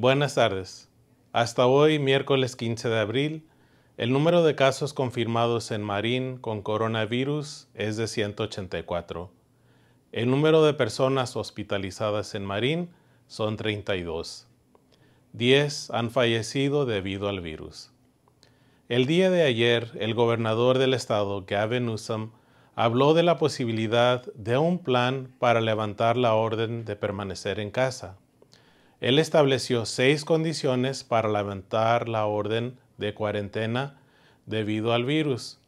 Buenas tardes. Hasta hoy, miércoles 15 de abril, el número de casos confirmados en Marín con coronavirus es de 184. El número de personas hospitalizadas en Marín son 32. 10 han fallecido debido al virus. El día de ayer, el gobernador del estado, Gavin Newsom, habló de la posibilidad de un plan para levantar la orden de permanecer en casa. Él estableció seis condiciones para levantar la orden de cuarentena debido al virus,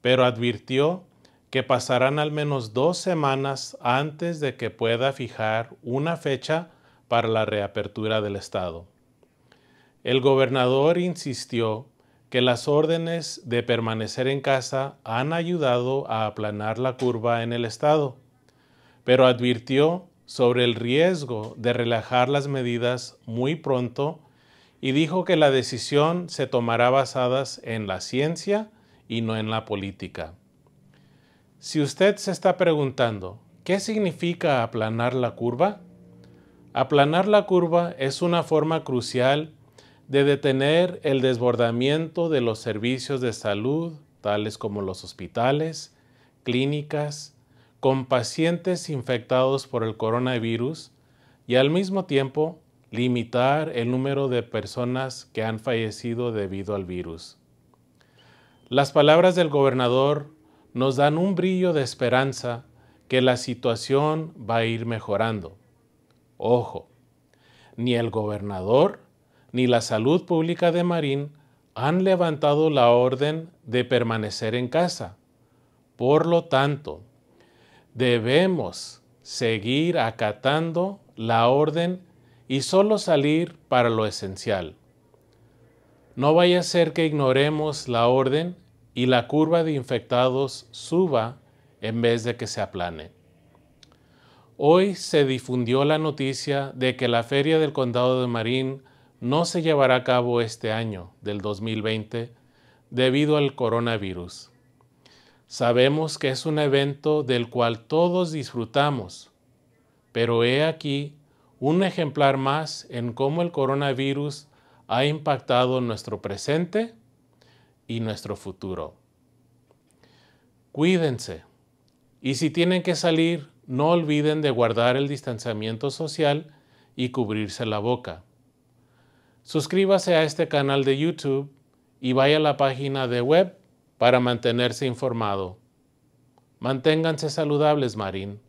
pero advirtió que pasarán al menos dos semanas antes de que pueda fijar una fecha para la reapertura del Estado. El gobernador insistió que las órdenes de permanecer en casa han ayudado a aplanar la curva en el Estado, pero advirtió sobre el riesgo de relajar las medidas muy pronto y dijo que la decisión se tomará basadas en la ciencia y no en la política. Si usted se está preguntando, ¿qué significa aplanar la curva? Aplanar la curva es una forma crucial de detener el desbordamiento de los servicios de salud, tales como los hospitales, clínicas, con pacientes infectados por el coronavirus y al mismo tiempo limitar el número de personas que han fallecido debido al virus. Las palabras del gobernador nos dan un brillo de esperanza que la situación va a ir mejorando. Ojo, ni el gobernador ni la salud pública de Marín han levantado la orden de permanecer en casa. Por lo tanto, debemos seguir acatando la orden y solo salir para lo esencial. No vaya a ser que ignoremos la orden y la curva de infectados suba en vez de que se aplane. Hoy se difundió la noticia de que la feria del condado de Marín no se llevará a cabo este año del 2020 debido al coronavirus. Sabemos que es un evento del cual todos disfrutamos, pero he aquí un ejemplar más en cómo el coronavirus ha impactado nuestro presente y nuestro futuro. Cuídense y si tienen que salir, no olviden de guardar el distanciamiento social y cubrirse la boca. Suscríbase a este canal de YouTube y vaya a la página de web para mantenerse informado. Manténganse saludables, Marín.